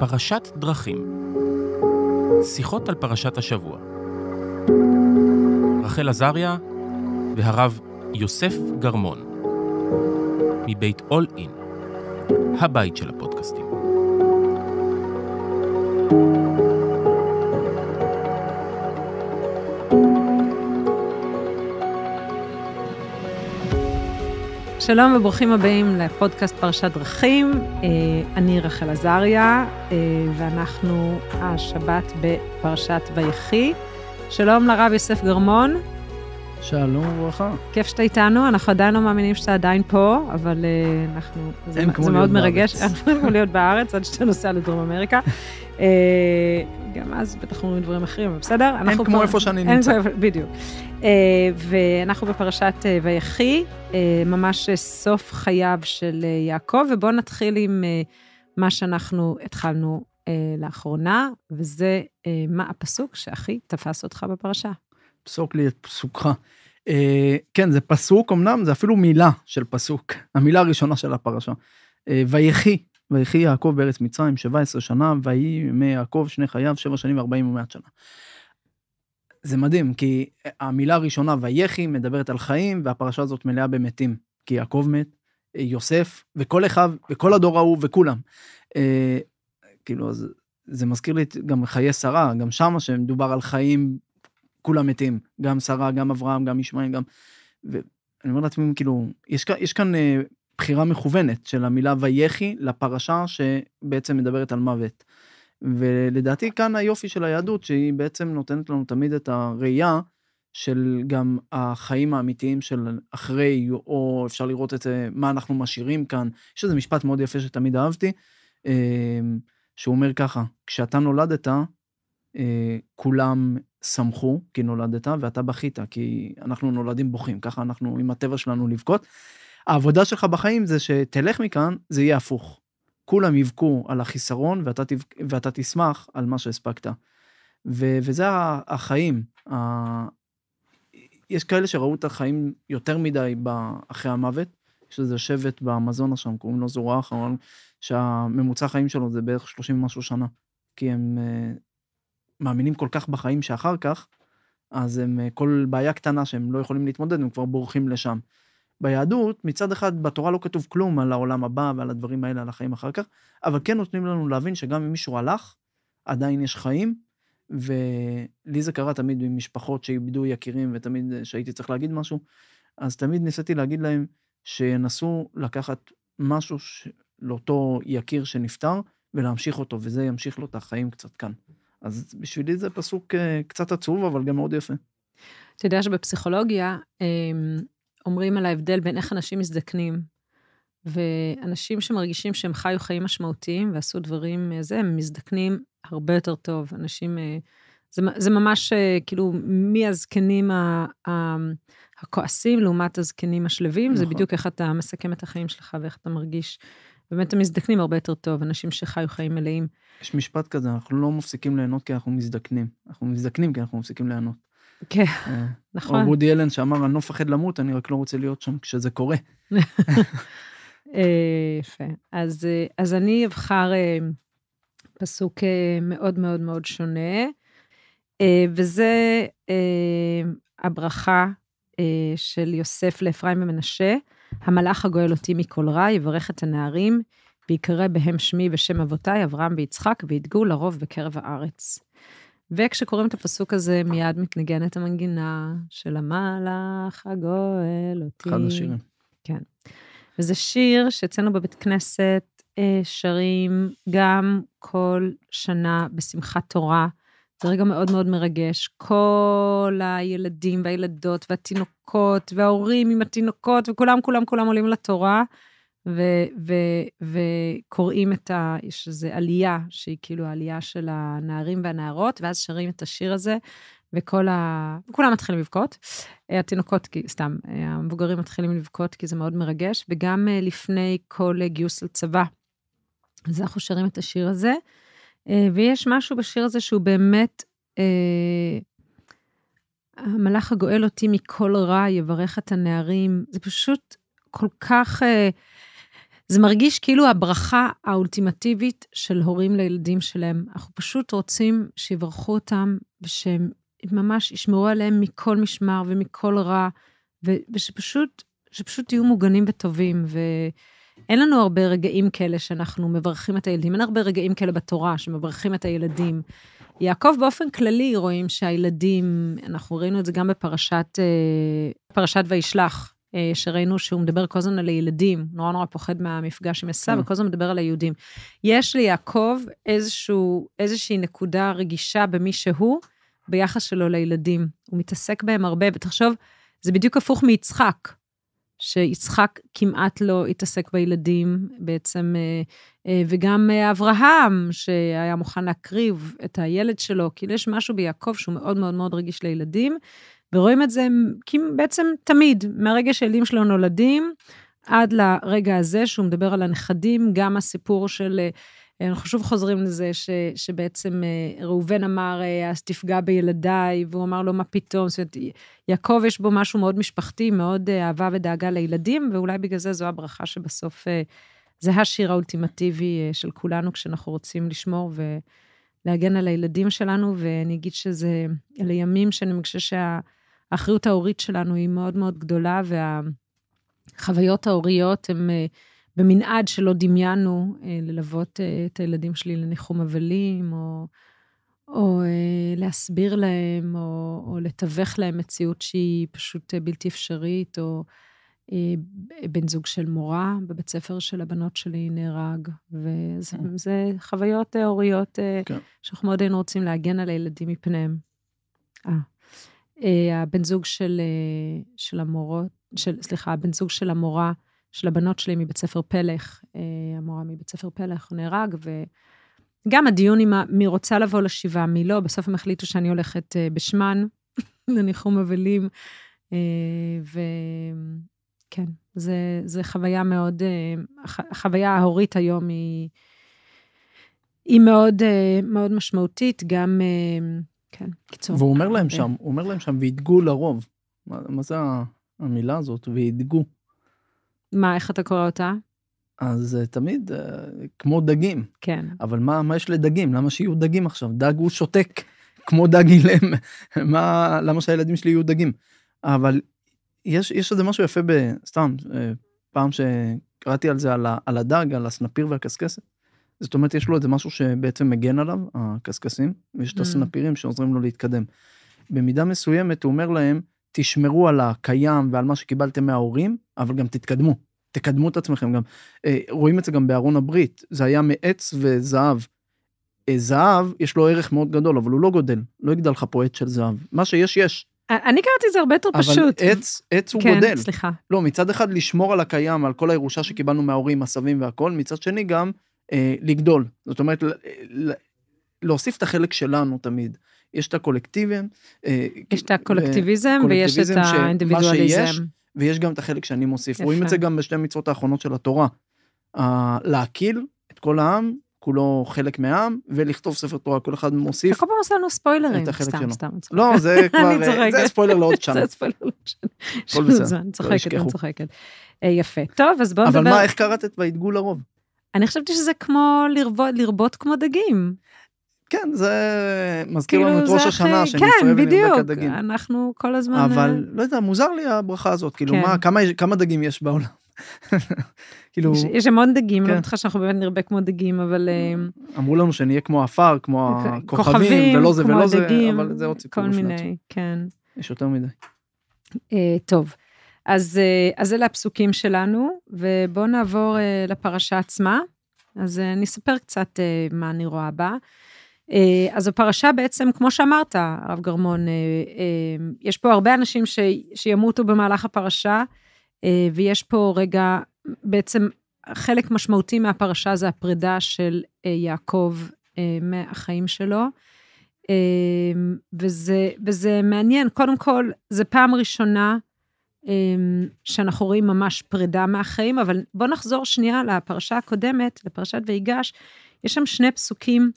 פרשת דרכים. שיחות על פרשת השבוע. רחל עזריה והרב יוסף גרמון, מבית אול אין, הבית של הפודקאסטים. שלום וברוכים הבאים לפודקאסט פרשת דרכים. אה, אני רחל עזריה, אה, ואנחנו השבת בפרשת ויחי. שלום לרב יוסף גרמון. שלום וברכה. כיף שאתה איתנו, אנחנו עדיין לא מאמינים שאתה עדיין פה, אבל אה, אנחנו... אין זה, כמו זה להיות בארץ. זה מאוד מרגש, אין כמו להיות בארץ עד שאתה נוסע לדרום אמריקה. גם אז בטח אומרים דברים אחרים, אבל בסדר? אין כמו פה, איפה שאני נמצא. בדיוק. אה, ואנחנו בפרשת אה, ויחי, אה, ממש סוף חייו של יעקב, ובואו נתחיל עם מה שאנחנו התחלנו לאחרונה, וזה מה הפסוק שהכי תפס אותך בפרשה. פסוק לי את פסוקך. כן, זה פסוק, אמנם זה אפילו מילה של פסוק, המילה הראשונה של הפרשה. ויחי, ויחי יעקב בארץ מצרים 17 שנה, ויהי ימי יעקב שני חייו 7 שנים ו-40 ומעט שנה. זה מדהים, כי המילה הראשונה, ויחי, מדברת על חיים, והפרשה הזאת מלאה במתים. כי יעקב מת, יוסף, וכל אחיו, וכל הדור ההוא, וכולם. אה, כאילו, אז זה מזכיר לי גם חיי שרה, גם שמה שמדובר על חיים, כולם מתים. גם שרה, גם אברהם, גם ישמעאל, גם... ואני אומר לעצמי, כאילו, יש, יש כאן אה, בחירה מכוונת של המילה ויחי לפרשה שבעצם מדברת על מוות. אה, ולדעתי כאן היופי של היהדות, שהיא בעצם נותנת לנו תמיד את הראייה של גם החיים האמיתיים של אחרי, או אפשר לראות את מה אנחנו משאירים כאן. יש איזה משפט מאוד יפה שתמיד אהבתי, אה, שהוא אומר ככה, כשאתה נולדת, אה, כולם שמחו כי נולדת, ואתה בכית, כי אנחנו נולדים בוכים, ככה אנחנו עם הטבע שלנו לבכות. העבודה שלך בחיים זה שתלך מכאן, זה יהיה הפוך. כולם יבכו על החיסרון, ואתה, תבק... ואתה תשמח על מה שהספקת. ו... וזה החיים. ה... יש כאלה שראו את החיים יותר מדי אחרי המוות. יש איזה שבט באמזונה שם, קוראים לו זורה האחרון, שהממוצע החיים שלו זה בערך 30 ומשהו שנה. כי הם uh, מאמינים כל כך בחיים שאחר כך, אז הם, uh, כל בעיה קטנה שהם לא יכולים להתמודד, הם כבר בורחים לשם. ביהדות, מצד אחד, בתורה לא כתוב כלום על העולם הבא ועל הדברים האלה, על החיים אחר כך, אבל כן נותנים לנו להבין שגם אם מישהו הלך, עדיין יש חיים, ולי זה קרה תמיד במשפחות שאיבדו יקירים, ותמיד אה, שהייתי צריך להגיד משהו, אז תמיד ניסיתי להגיד להם שינסו לקחת משהו ש... לאותו יקיר שנפטר, ולהמשיך אותו, וזה ימשיך לו את החיים קצת כאן. אז בשבילי זה פסוק אה, קצת עצוב, אבל גם מאוד יפה. אתה יודע שבפסיכולוגיה, אמ, אומרים על ההבדל בין איך אנשים מזדקנים, ואנשים שמרגישים שהם חיו חיים משמעותיים ועשו דברים, אה, זה, הם מזדקנים הרבה יותר טוב. אנשים, אה, זה, זה ממש אה, כאילו, מהזקנים ה, ה, הכועסים לעומת הזקנים השלווים, נכון. זה בדיוק איך אתה מסכם את החיים שלך ואיך אתה מרגיש. באמת הם מזדקנים הרבה יותר טוב, אנשים שחיו חיים מלאים. יש משפט כזה, אנחנו לא מפסיקים ליהנות כי אנחנו מזדקנים. אנחנו מזדקנים כי אנחנו מפסיקים ליהנות. כן, אה, נכון. או רודי אלן שאמר, אני לא מפחד למות, אני רק לא רוצה להיות שם כשזה קורה. אה, יפה. אז, אה, אז אני אבחר פסוק מאוד מאוד מאוד שונה, וזה הברכה של יוסף לאפרים ומנשה, המלאך הגואל אותי מכל רע, יברך את הנערים, ויקרא בהם שמי ושם אבותיי, אברהם ויצחק, וידגו לרוב בקרב הארץ. וכשקוראים את הפסוק הזה, מיד מתנגנת המנגינה של המלאך הגואל אותי. אחד השירים. כן. וזה שיר שאצלנו בבית כנסת אה, שרים גם כל שנה בשמחת תורה. זה רגע מאוד מאוד מרגש. כל הילדים והילדות והתינוקות וההורים עם התינוקות וכולם, כולם, כולם עולים לתורה. וקוראים את ה... יש איזו עלייה, שהיא כאילו העלייה של הנערים והנערות, ואז שרים את השיר הזה, וכל ה... כולם מתחילים לבכות. אה, התינוקות, סתם, אה, המבוגרים מתחילים לבכות, כי זה מאוד מרגש, וגם אה, לפני כל גיוס לצבא. אז אנחנו שרים את השיר הזה, ויש משהו בשיר הזה שהוא באמת... המלאך הגואל אותי מכל רע, יברך את הנערים. זה פשוט כל כך זה מרגיש כאילו הברכה האולטימטיבית של הורים לילדים שלהם. אנחנו פשוט רוצים שיברכו אותם, ושהם ממש ישמרו עליהם מכל משמר ומכל רע, ו- ושפשוט, שפשוט תהיו מוגנים וטובים. ואין לנו הרבה רגעים כאלה שאנחנו מברכים את הילדים, אין הרבה רגעים כאלה בתורה שמברכים את הילדים. יעקב באופן כללי רואים שהילדים, אנחנו ראינו את זה גם בפרשת אה, פרשת וישלח, אה, שראינו שהוא מדבר כל הזמן על הילדים, נורא נורא פוחד מהמפגש עם עשיו, כן. וכל הזמן מדבר על היהודים. יש ליעקב איזשהו, איזושהי נקודה רגישה במי שהוא, ביחס שלו לילדים. הוא מתעסק בהם הרבה, ותחשוב, זה בדיוק הפוך מיצחק, שיצחק כמעט לא התעסק בילדים בעצם, אה, אה, וגם אברהם, שהיה מוכן להקריב את הילד שלו, כאילו יש משהו ביעקב שהוא מאוד מאוד מאוד רגיש לילדים, ורואים את זה בעצם תמיד, מהרגע שהילדים שלו נולדים, עד לרגע הזה שהוא מדבר על הנכדים, גם הסיפור של, אה, אנחנו שוב חוזרים לזה, ש, שבעצם אה, ראובן אמר, אה, אז תפגע בילדיי, והוא אמר לו, מה פתאום? זאת אומרת, יעקב יש בו משהו מאוד משפחתי, מאוד אהבה ודאגה לילדים, ואולי בגלל זה זו הברכה שבסוף, זה השיר האולטימטיבי של כולנו, כשאנחנו רוצים לשמור ולהגן על הילדים שלנו, ואני אגיד שזה, אלה ימים שאני מרגישה שה... האחריות ההורית שלנו היא מאוד מאוד גדולה, והחוויות ההוריות הן אה, במנעד שלא דמיינו אה, ללוות אה, את הילדים שלי לניחום אבלים, או, או להסביר להם, או, או לתווך להם מציאות שהיא פשוט בלתי אפשרית, או... בן זוג של מורה בבית ספר של הבנות שלי נהרג, וזה כן. חוויות הוריות כן. שאנחנו מאוד היינו רוצים להגן על הילדים מפניהם. אה, אה, הבן זוג של, אה, של המורות, של, סליחה, הבן זוג של המורה, של הבנות שלי מבית ספר פלך, אה, המורה מבית ספר פלך הוא נהרג, וגם הדיון עם מי רוצה לבוא לשבעה, מי לא, בסוף הם החליטו שאני הולכת בשמן, לניחום אבלים, וכן, זה, זה חוויה מאוד, החוויה ההורית היום היא, היא מאוד, מאוד משמעותית, גם... כן, קיצור. והוא אומר להם אה. שם, הוא אומר להם שם, וידגו לרוב. מה, מה זה המילה הזאת, וידגו? מה, איך אתה קורא אותה? אז uh, תמיד uh, כמו דגים. כן. אבל מה, מה יש לדגים? למה שיהיו דגים עכשיו? דג הוא שותק, כמו דג אילם. מה, למה שהילדים שלי יהיו דגים? אבל יש, יש איזה משהו יפה סתם, פעם שקראתי על זה, על, ה, על הדג, על הסנפיר והקשקשת. זאת אומרת, יש לו איזה משהו שבעצם מגן עליו, הקשקשים, ויש את mm. הסנפירים שעוזרים לו להתקדם. במידה מסוימת הוא אומר להם, תשמרו על הקיים ועל מה שקיבלתם מההורים, אבל גם תתקדמו, תקדמו את עצמכם גם. אה, רואים את זה גם בארון הברית, זה היה מעץ וזהב. אה, זהב, יש לו ערך מאוד גדול, אבל הוא לא גודל, לא יגדל לך פה עץ של זהב. מה שיש, יש. אני קראתי את זה הרבה יותר פשוט. אבל עץ, עץ הוא כן, גודל. כן, סליחה. לא, מצד אחד לשמור על הקיים, על כל הירושה שקיבלנו מההורים, הסבים והכול, מצד שני גם אה, לגדול. זאת אומרת, להוסיף את החלק שלנו תמיד. יש את הקולקטיבים. אה, יש את הקולקטיביזם אה, ויש את האינדיבידואליזם. ויש גם את החלק שאני מוסיף. יפה. רואים את זה גם בשתי המצוות האחרונות של התורה. להקיל את כל העם, כולו חלק מהעם, ולכתוב ספר תורה, כל אחד מוסיף. אתה כל פעם עושה לנו ספוילרים, סתם, סתם. לא, זה כבר, זה ספוילר לעוד שנה. זה ספוילר לעוד שנה. הכל בסדר. אני לא צוחקת, אני צוחקת. יפה. טוב, אז בואו נדבר. אבל מה, איך קראת את וידגו לרוב? אני חשבתי שזה כמו לרבות, לרבות כמו דגים. כן, זה מזכיר כאילו לנו את ראש השנה, אחרי... שנסתובב כן, דגים. כן, בדיוק, אנחנו כל הזמן... אבל אה, לא יודע, מוזר לי הברכה הזאת, כאילו, כן. מה, כמה, כמה דגים יש בעולם? כאילו... יש, יש המון דגים, כן. לא בטוחה שאנחנו באמת נרבה כמו דגים, אבל... אה, אמרו לנו שנהיה כמו עפר, כמו הכוכבים, ולא זה ולא זה, אבל זה עוד סיפור. כל מיני, כן. יש יותר מדי. אה, טוב, אז, אה, אז אלה הפסוקים שלנו, ובואו נעבור אה, לפרשה עצמה. אז אה, אני אספר קצת מה אני רואה בה. אז הפרשה בעצם, כמו שאמרת, הרב גרמון, יש פה הרבה אנשים ש, שימותו במהלך הפרשה, ויש פה רגע, בעצם חלק משמעותי מהפרשה זה הפרידה של יעקב מהחיים שלו. וזה, וזה מעניין, קודם כל, זו פעם ראשונה אמ, שאנחנו רואים ממש פרידה מהחיים, אבל בואו נחזור שנייה לפרשה הקודמת, לפרשת ויגש. יש שם שני פסוקים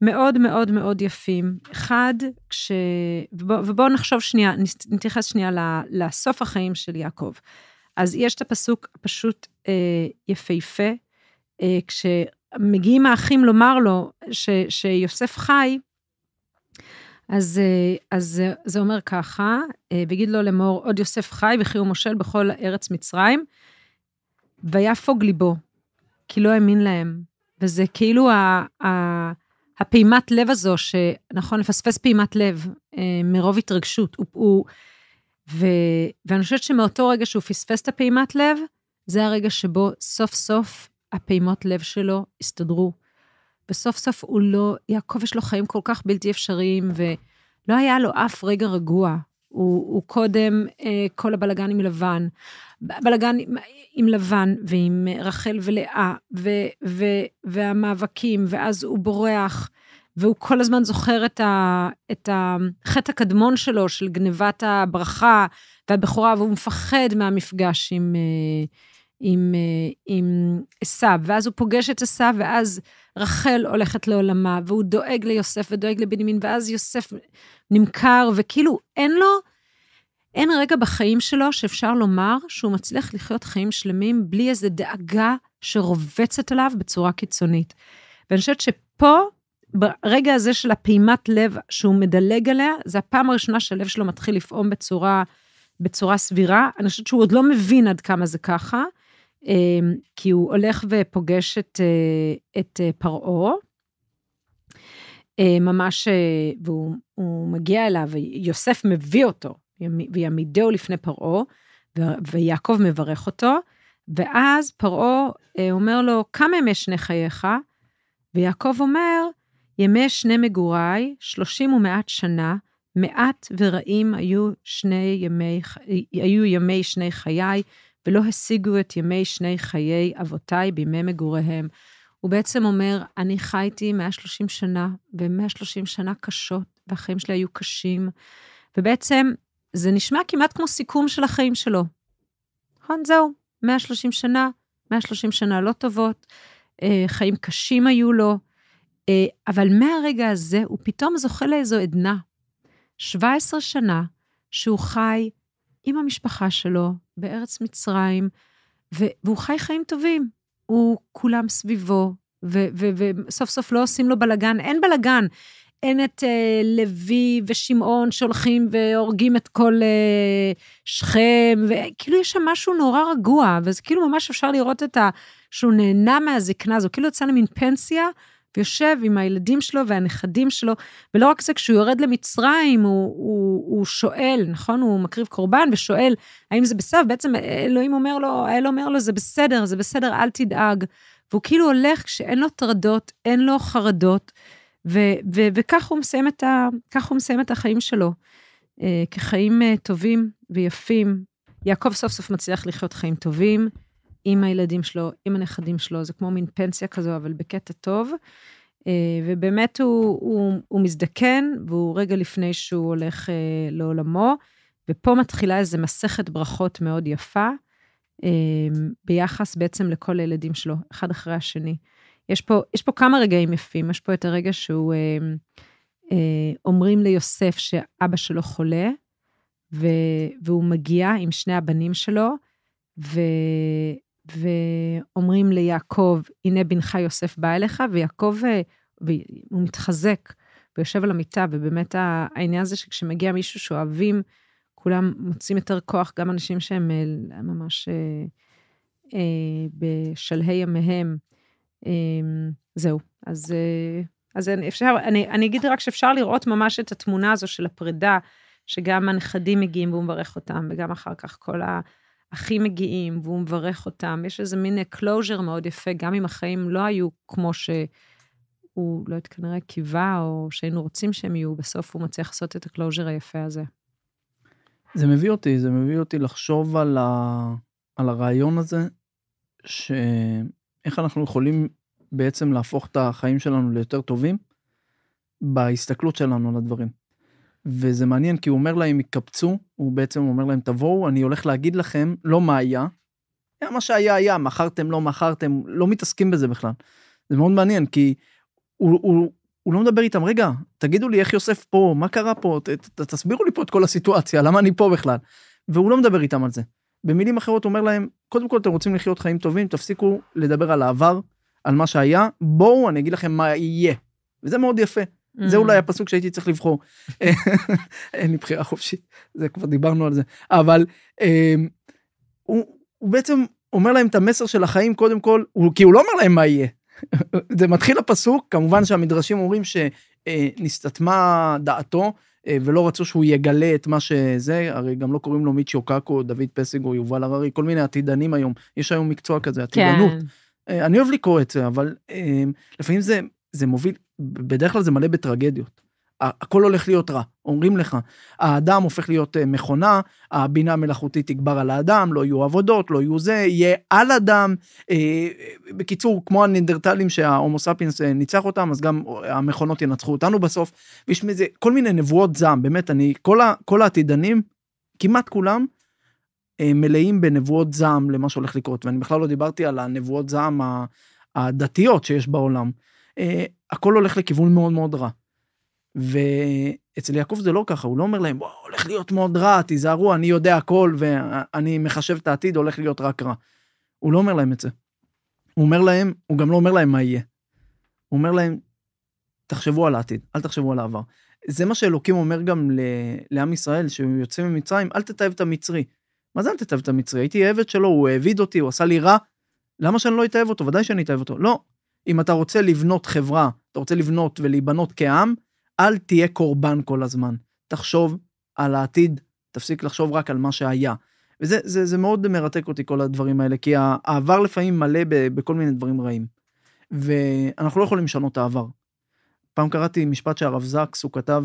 מאוד מאוד מאוד יפים. אחד, כש... ובואו נחשוב שנייה, נתייחס שנייה לסוף החיים של יעקב. אז יש את הפסוק פשוט אה, יפהפה, אה, כשמגיעים האחים לומר לו ש, שיוסף חי, אז, אה, אז זה אומר ככה, אה, ויגיד לו לאמור, עוד יוסף חי וכי הוא מושל בכל ארץ מצרים, ויפוג ליבו, כי לא האמין להם. וזה כאילו ה, ה, הפעימת לב הזו, שנכון, לפספס פעימת לב אה, מרוב התרגשות. הוא, הוא, ו, ואני חושבת שמאותו רגע שהוא פספס את הפעימת לב, זה הרגע שבו סוף סוף הפעימות לב שלו הסתדרו. בסוף סוף הוא לא, יעקב יש לו חיים כל כך בלתי אפשריים, ולא היה לו אף רגע רגוע. הוא, הוא קודם אה, כל הבלגן עם לבן, בלגן עם, עם לבן ועם אה, רחל ולאה, ו, ו, והמאבקים, ואז הוא בורח, והוא כל הזמן זוכר את, ה, את החטא הקדמון שלו, של גנבת הברכה והבכורה, והוא מפחד מהמפגש עם... אה, עם, אה, עם עשיו, ואז הוא פוגש את עשו, ואז רחל הולכת לעולמה, והוא דואג ליוסף ודואג לבנימין, ואז יוסף נמכר, וכאילו אין לו, אין רגע בחיים שלו שאפשר לומר שהוא מצליח לחיות חיים שלמים בלי איזו דאגה שרובצת עליו בצורה קיצונית. ואני חושבת שפה, ברגע הזה של הפעימת לב שהוא מדלג עליה, זה הפעם הראשונה שהלב שלו מתחיל לפעום בצורה, בצורה סבירה. אני חושבת שהוא עוד לא מבין עד כמה זה ככה. אמ, כי הוא הולך ופוגש את, אה, את אה, פרעה. אה, ממש, והוא מגיע אליו, יוסף מביא אותו, ויעמידהו לפני פרעה, ויעקב מברך אותו, ואז פרעה אומר לו, כמה ימי שני חייך? ויעקב אומר, ימי שני מגוריי, שלושים ומעט שנה, מעט ורעים היו, שני ימי, היו ימי שני חיי, ולא השיגו את ימי שני חיי אבותיי בימי מגוריהם. הוא בעצם אומר, אני חייתי 130 שנה, ו-130 שנה קשות, והחיים שלי היו קשים, ובעצם זה נשמע כמעט כמו סיכום של החיים שלו. נכון, זהו, 130 שנה, 130 שנה לא טובות, אה, חיים קשים היו לו, אה, אבל מהרגע הזה הוא פתאום זוכה לאיזו עדנה. 17 שנה שהוא חי עם המשפחה שלו בארץ מצרים, והוא חי חיים טובים. הוא כולם סביבו, וסוף סוף לא עושים לו בלגן, אין בלגן. אין את אה, לוי ושמעון שהולכים והורגים את כל אה, שכם, וכאילו יש שם משהו נורא רגוע, וזה כאילו ממש אפשר לראות את ה... שהוא נהנה מהזקנה הזו, כאילו יצא למין פנסיה ויושב עם הילדים שלו והנכדים שלו, ולא רק זה, כשהוא יורד למצרים, הוא, הוא, הוא שואל, נכון? הוא מקריב קורבן ושואל, האם זה בסדר? בעצם אלוהים אומר לו, האל אומר לו, זה בסדר, זה בסדר, אל תדאג. והוא כאילו הולך כשאין לו טרדות, אין לו חרדות, ו, ו, וכך הוא מסיים, את ה, הוא מסיים את החיים שלו, אה, כחיים אה, טובים ויפים. יעקב סוף סוף מצליח לחיות חיים טובים. עם הילדים שלו, עם הנכדים שלו, זה כמו מין פנסיה כזו, אבל בקטע טוב. אה, ובאמת הוא, הוא, הוא מזדקן, והוא רגע לפני שהוא הולך אה, לעולמו, ופה מתחילה איזו מסכת ברכות מאוד יפה, אה, ביחס בעצם לכל הילדים שלו, אחד אחרי השני. יש פה, יש פה כמה רגעים יפים, יש פה את הרגע שהוא... אומרים ליוסף שאבא שלו חולה, והוא מגיע עם שני הבנים שלו, ו, ואומרים ליעקב, הנה בנך יוסף בא אליך, ויעקב, אה, הוא מתחזק, ויושב על המיטה, ובאמת העניין הזה שכשמגיע מישהו שאוהבים, כולם מוצאים יותר כוח, גם אנשים שהם אה, ממש אה, אה, בשלהי ימיהם. אה, זהו, אז, אה, אז אני, אפשר, אני, אני אגיד רק שאפשר לראות ממש את התמונה הזו של הפרידה, שגם הנכדים מגיעים והוא מברך אותם, וגם אחר כך כל ה... אחים מגיעים והוא מברך אותם, יש איזה מין קלוז'ר מאוד יפה, גם אם החיים לא היו כמו שהוא, לא יודעת, כנראה קיווה, או שהיינו רוצים שהם יהיו, בסוף הוא מצליח לעשות את הקלוז'ר היפה הזה. זה מביא אותי, זה מביא אותי לחשוב על, ה... על הרעיון הזה, שאיך אנחנו יכולים בעצם להפוך את החיים שלנו ליותר טובים בהסתכלות שלנו על הדברים. וזה מעניין, כי הוא אומר להם, יקפצו, הוא בעצם אומר להם, תבואו, אני הולך להגיד לכם, לא מה היה, היה מה שהיה, היה, מכרתם, לא מכרתם, לא מתעסקים בזה בכלל. זה מאוד מעניין, כי הוא, הוא, הוא לא מדבר איתם, רגע, תגידו לי איך יוסף פה, מה קרה פה, ת, ת, תסבירו לי פה את כל הסיטואציה, למה אני פה בכלל? והוא לא מדבר איתם על זה. במילים אחרות הוא אומר להם, קודם כל אתם רוצים לחיות חיים טובים, תפסיקו לדבר על העבר, על מה שהיה, בואו אני אגיד לכם מה יהיה. וזה מאוד יפה. זה אולי mm. הפסוק שהייתי צריך לבחור. אין לי בחירה חופשית, זה כבר דיברנו על זה. אבל אמ, הוא, הוא בעצם אומר להם את המסר של החיים, קודם כל, הוא, כי הוא לא אומר להם מה יהיה. זה מתחיל הפסוק, כמובן שהמדרשים אומרים שנסתתמה דעתו. אה, ולא רצו שהוא יגלה את מה שזה, הרי גם לא קוראים לו מיצ'יו קקו, דוד פסיגו, יובל הררי, כל מיני עתידנים היום, יש היום מקצוע כזה, עתידנות. כן. אה, אני אוהב לקרוא את זה, אבל אמ, לפעמים זה, זה מוביל בדרך כלל זה מלא בטרגדיות. הכל הולך להיות רע, אומרים לך. האדם הופך להיות אה, מכונה, הבינה המלאכותית תגבר על האדם, לא יהיו עבודות, לא יהיו זה, יהיה על אדם. אה, אה בקיצור, כמו הנדרטלים שההומו ספינס אה, ניצח אותם, אז גם המכונות ינצחו אותנו בסוף. ויש מזה כל מיני נבואות זעם, באמת, אני, כל, ה, כל העתידנים, כמעט כולם, אה, מלאים בנבואות זעם למה שהולך לקרות, ואני בכלל לא דיברתי על הנבואות זעם הדתיות שיש בעולם. אה, הכל הולך לכיוון מאוד מאוד רע. ואצל יעקב זה לא ככה, הוא לא אומר להם, וואו, הולך להיות מאוד רע, תיזהרו, אני יודע הכל ואני מחשב את העתיד, הולך להיות רק רע. הוא לא אומר להם את זה. הוא אומר להם, הוא גם לא אומר להם מה יהיה. הוא אומר להם, תחשבו על העתיד, אל תחשבו על העבר. זה מה שאלוקים אומר גם לעם ישראל, שהוא יוצא ממצרים, אל תתעב את המצרי. מה זה אל תתעב את המצרי? הייתי עבד שלו, הוא העביד אותי, הוא עשה לי רע, למה שאני לא אתעב אותו? ודאי שאני אתעב אותו. לא, אם אתה רוצה לבנות חברה, אתה רוצה לבנות ולהיבנות כעם, אל תהיה קורבן כל הזמן. תחשוב על העתיד, תפסיק לחשוב רק על מה שהיה. וזה זה, זה מאוד מרתק אותי כל הדברים האלה, כי העבר לפעמים מלא ב, בכל מיני דברים רעים. ואנחנו לא יכולים לשנות את העבר. פעם קראתי משפט שהרב זקס, הוא כתב,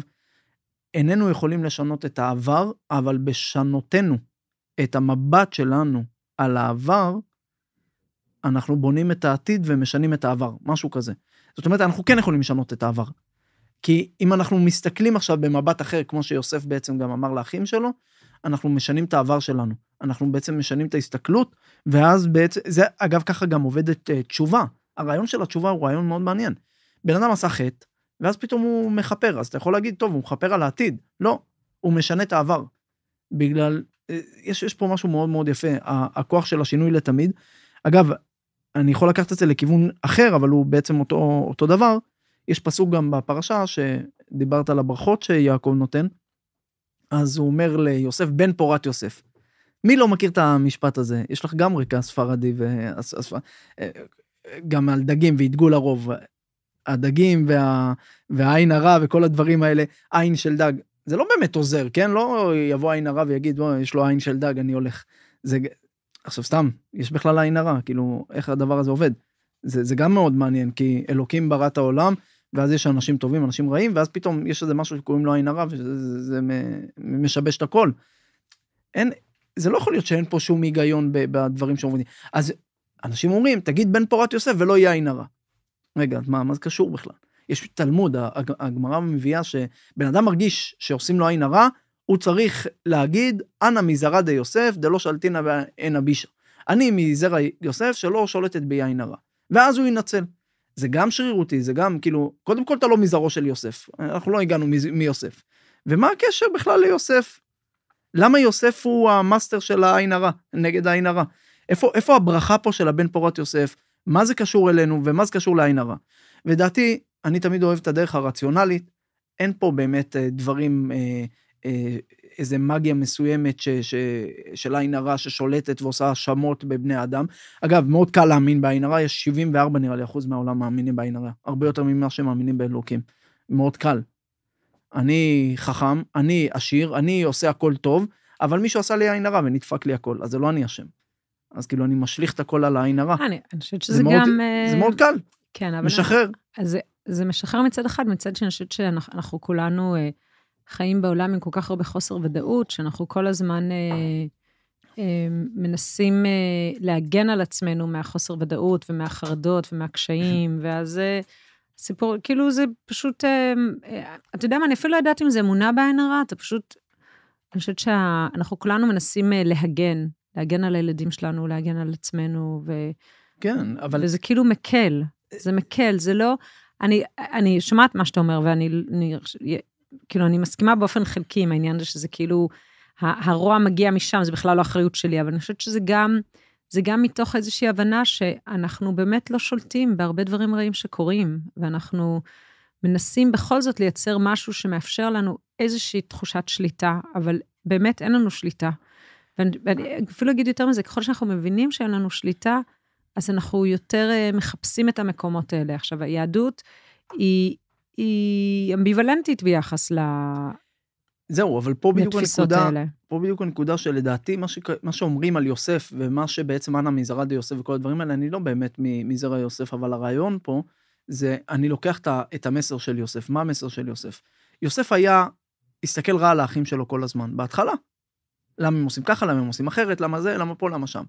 איננו יכולים לשנות את העבר, אבל בשנותנו את המבט שלנו על העבר, אנחנו בונים את העתיד ומשנים את העבר, משהו כזה. זאת אומרת, אנחנו כן יכולים לשנות את העבר. כי אם אנחנו מסתכלים עכשיו במבט אחר, כמו שיוסף בעצם גם אמר לאחים שלו, אנחנו משנים את העבר שלנו. אנחנו בעצם משנים את ההסתכלות, ואז בעצם, זה אגב ככה גם עובדת uh, תשובה. הרעיון של התשובה הוא רעיון מאוד מעניין. בן אדם עשה חטא, ואז פתאום הוא מכפר, אז אתה יכול להגיד, טוב, הוא מכפר על העתיד. לא, הוא משנה את העבר. בגלל, אה, יש, יש פה משהו מאוד מאוד יפה, הכוח של השינוי לתמיד. אגב, אני יכול לקחת את זה לכיוון אחר, אבל הוא בעצם אותו, אותו דבר. יש פסוק גם בפרשה שדיברת על הברכות שיעקב נותן, אז הוא אומר ליוסף, בן פורת יוסף. מי לא מכיר את המשפט הזה? יש לך גם רקע ספרדי, והספר... אה, גם על דגים וידגו לרוב. הדגים וה... והעין הרע וכל הדברים האלה, עין של דג. זה לא באמת עוזר, כן? לא יבוא עין הרע ויגיד, בוא, יש לו עין של דג, אני הולך. זה, עכשיו סתם, יש בכלל עין הרע, כאילו, איך הדבר הזה עובד. זה, זה גם מאוד מעניין, כי אלוקים ברא את העולם, ואז יש אנשים טובים, אנשים רעים, ואז פתאום יש איזה משהו שקוראים לו עין הרע, וזה משבש את הכל. אין, זה לא יכול להיות שאין פה שום היגיון בדברים שאומרים. אז אנשים אומרים, תגיד בן פורת יוסף ולא יהיה עין הרע. רגע, מה, מה זה קשור בכלל? יש תלמוד, הגמרא מביאה שבן אדם מרגיש שעושים לו עין הרע, הוא צריך להגיד, אנא מזרע דה יוסף, דלא שלטינא בעינה בישה. אני מזרע יוסף שלא שולטת ביין הרע. ואז הוא ינצל. זה גם שרירותי, זה גם כאילו, קודם כל אתה לא מזרעו של יוסף, אנחנו לא הגענו מיוסף. ומה הקשר בכלל ליוסף? למה יוסף הוא המאסטר של העין הרע, נגד העין הרע? איפה, איפה הברכה פה של הבן פורת יוסף? מה זה קשור אלינו ומה זה קשור לעין הרע? ודעתי, אני תמיד אוהב את הדרך הרציונלית, אין פה באמת אה, דברים אה, אה, איזה מגיה מסוימת ש, ש, של עין הרע ששולטת ועושה האשמות בבני אדם. אגב, מאוד קל להאמין בעין הרע, יש 74 נראה לי אחוז מהעולם מאמינים בעין הרע, הרבה יותר ממה שמאמינים באלוקים. מאוד קל. אני חכם, אני עשיר, אני עושה הכל טוב, אבל מישהו עשה לי עין הרע ונדפק לי הכל, אז זה לא אני אשם. אז כאילו אני משליך את הכל על העין הרע. אני, אני חושבת שזה זה גם... מאוד, גם... זה מאוד אה, קל. כן, אבל... משחרר. אז זה, זה משחרר מצד אחד, מצד שאני חושבת שאנחנו כולנו... אה, חיים בעולם עם כל כך הרבה חוסר ודאות, שאנחנו כל הזמן אה, אה, מנסים אה, להגן על עצמנו מהחוסר ודאות ומהחרדות ומהקשיים, ואז אה, סיפור, כאילו זה פשוט, אה, אה, אתה יודע מה, אני אפילו לא יודעת אם זה אמונה בעין הרע, אתה פשוט, אני חושבת שאנחנו כולנו מנסים אה, להגן, להגן על הילדים שלנו, להגן על עצמנו, ו... כן, אבל... וזה כאילו מקל, זה מקל, זה לא... אני, אני שומעת מה שאתה אומר, ואני אני, כאילו, אני מסכימה באופן חלקי עם העניין הזה שזה כאילו, הרוע מגיע משם, זה בכלל לא אחריות שלי, אבל אני חושבת שזה גם, זה גם מתוך איזושהי הבנה שאנחנו באמת לא שולטים בהרבה דברים רעים שקורים, ואנחנו מנסים בכל זאת לייצר משהו שמאפשר לנו איזושהי תחושת שליטה, אבל באמת אין לנו שליטה. ואני, אפילו אגיד יותר מזה, ככל שאנחנו מבינים שאין לנו שליטה, אז אנחנו יותר אה, מחפשים את המקומות האלה. עכשיו, היהדות היא, היא אמביוולנטית ביחס ל... זהו, אבל פה בדיוק הנקודה, האלה. פה בדיוק הנקודה שלדעתי, מה, שק... מה שאומרים על יוסף, ומה שבעצם אנא מזרע דה יוסף וכל הדברים האלה, אני לא באמת מזרע יוסף, אבל הרעיון פה, זה אני לוקח את המסר של יוסף. מה המסר של יוסף? יוסף היה, הסתכל רע על האחים שלו כל הזמן, בהתחלה. למה הם עושים ככה, למה הם עושים אחרת, למה זה, למה פה, למה שם.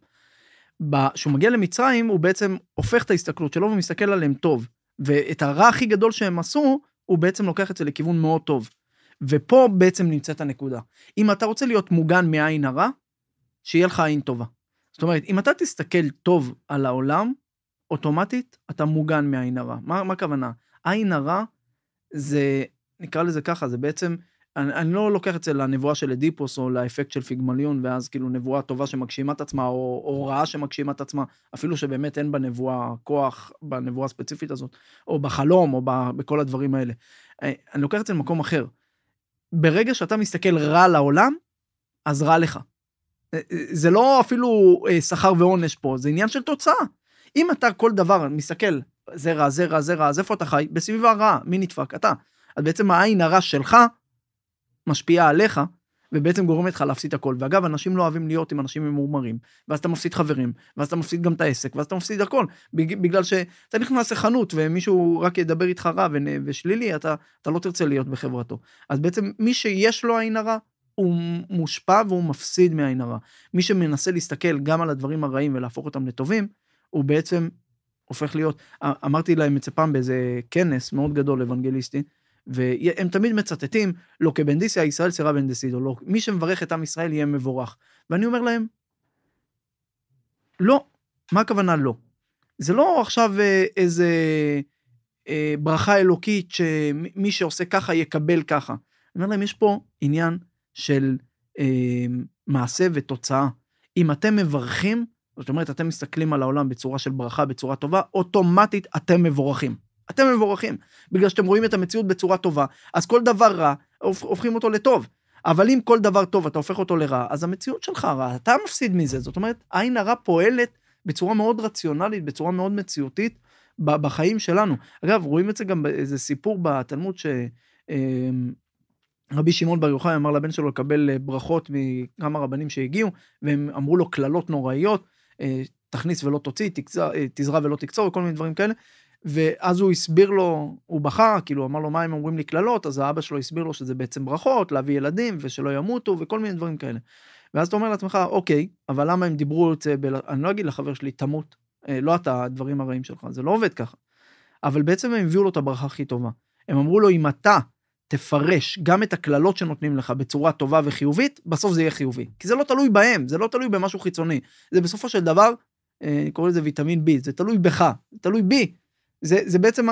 כשהוא מגיע למצרים, הוא בעצם הופך את ההסתכלות שלו ומסתכל עליהם טוב. ואת הרע הכי גדול שהם עשו, הוא בעצם לוקח את זה לכיוון מאוד טוב. ופה בעצם נמצאת הנקודה. אם אתה רוצה להיות מוגן מעין הרע, שיהיה לך עין טובה. זאת אומרת, אם אתה תסתכל טוב על העולם, אוטומטית אתה מוגן מעין הרע. מה, מה הכוונה? עין הרע זה, נקרא לזה ככה, זה בעצם אני, אני לא לוקח את זה לנבואה של אדיפוס או לאפקט של פיגמליון, ואז כאילו נבואה טובה שמגשימה את עצמה, או, או רעה שמגשימה את עצמה, אפילו שבאמת אין בנבואה כוח, בנבואה הספציפית הזאת, או בחלום, או ב, בכל הדברים האלה. אני, אה, אני לוקח את זה למקום אחר. ברגע שאתה מסתכל רע לעולם, אז רע לך. אה, אה, זה לא אפילו שכר ועונש פה, זה עניין של תוצאה. אם אתה כל דבר מסתכל, זה רע, זה רע, זה רע, אז איפה אתה חי? בסביבה רעה, מי נדפק? אתה. אז בעצם העין הרע שלך משפיעה עליך, ובעצם גורמת לך להפסיד הכל. ואגב, אנשים לא אוהבים להיות עם אנשים ממורמרים, ואז אתה מפסיד חברים, ואז אתה מפסיד גם את העסק, ואז אתה מפסיד הכל, בגלל שאתה נכנס לחנות ומישהו רק ידבר איתך רע ושלילי, אתה, אתה לא תרצה להיות בחברתו. אז בעצם מי שיש לו עין הרע, הוא מושפע והוא מפסיד מעין הרע. מי שמנסה להסתכל גם על הדברים הרעים ולהפוך אותם לטובים, הוא בעצם הופך להיות, אמרתי להם את זה פעם באיזה כנס מאוד גדול אוונגליסטי, והם תמיד מצטטים, לא כבנדיסיה, ישראל סירה בנדסידו, לא, מי שמברך את עם ישראל יהיה מבורך. ואני אומר להם, לא. מה הכוונה לא? זה לא עכשיו אה, איזה אה, ברכה אלוקית שמי שעושה ככה יקבל ככה. אני אומר להם, יש פה עניין של אה, מעשה ותוצאה. אם אתם מברכים, זאת אומרת, אתם מסתכלים על העולם בצורה של ברכה, בצורה טובה, אוטומטית אתם מבורכים. אתם מבורכים, בגלל שאתם רואים את המציאות בצורה טובה, אז כל דבר רע, הופכים אותו לטוב. אבל אם כל דבר טוב אתה הופך אותו לרע, אז המציאות שלך רע, אתה מפסיד מזה. זאת אומרת, עין הרע פועלת בצורה מאוד רציונלית, בצורה מאוד מציאותית בחיים שלנו. אגב, רואים את זה גם באיזה סיפור בתלמוד ש... אמ, רבי שמעון בר יוחאי אמר לבן שלו לקבל אה, ברכות מכמה רבנים שהגיעו, והם אמרו לו קללות נוראיות, אה, תכניס ולא תוציא, אה, תזרע ולא תקצור וכל מיני דברים כאלה. ואז הוא הסביר לו, הוא בכה, כאילו, אמר לו, מה הם אומרים לי קללות? אז האבא שלו הסביר לו שזה בעצם ברכות, להביא ילדים, ושלא ימותו, וכל מיני דברים כאלה. ואז אתה אומר לעצמך, אוקיי, אבל למה הם דיברו את זה, בל... אני לא אגיד לחבר שלי, תמות, אה, לא אתה, הדברים הרעים שלך, זה לא עובד ככה. אבל בעצם הם הביאו לו את הברכה הכי טובה. הם אמרו לו, אם אתה תפרש גם את הקללות שנותנים לך בצורה טובה וחיובית, בסוף זה יהיה חיובי. כי זה לא תלוי בהם, זה לא תלוי במשהו חיצוני. זה בסופו של דבר, אה, אני קורא לזה ויטמין B, זה תלוי בך, זה תלוי בי זה, זה בעצם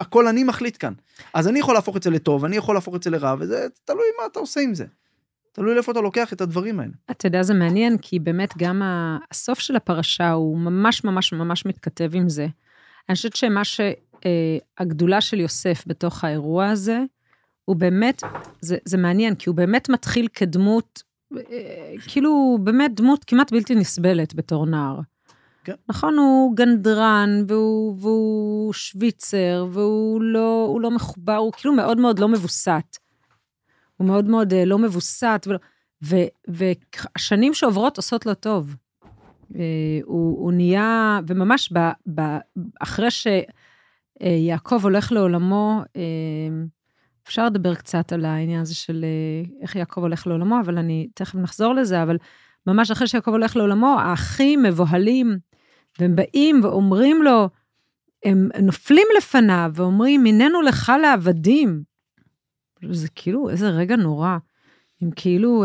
הכל אני מחליט כאן. אז אני יכול להפוך את זה לטוב, אני יכול להפוך את זה לרע, וזה תלוי מה אתה עושה עם זה. תלוי לאיפה אתה לוקח את הדברים האלה. אתה יודע, זה מעניין, כי באמת גם הסוף של הפרשה הוא ממש ממש ממש מתכתב עם זה. אני חושבת שמה שהגדולה אה, של יוסף בתוך האירוע הזה, הוא באמת, זה, זה מעניין, כי הוא באמת מתחיל כדמות, אה, כאילו, באמת דמות כמעט בלתי נסבלת בתור נער. כן. נכון, הוא גנדרן, והוא, והוא שוויצר, והוא לא, לא מחובר, הוא כאילו מאוד מאוד לא מבוסת. הוא מאוד מאוד אה, לא מבוסת, והשנים שעוברות עושות לו טוב. אה, הוא, הוא נהיה, וממש ב, ב, אחרי שיעקב אה, הולך לעולמו, אפשר לדבר קצת על העניין הזה של איך יעקב הולך לעולמו, אבל אני, תכף נחזור לזה, אבל ממש אחרי שיעקב הולך לעולמו, האחים מבוהלים, והם באים ואומרים לו, הם נופלים לפניו ואומרים, הננו לך לעבדים. זה כאילו, איזה רגע נורא. הם כאילו...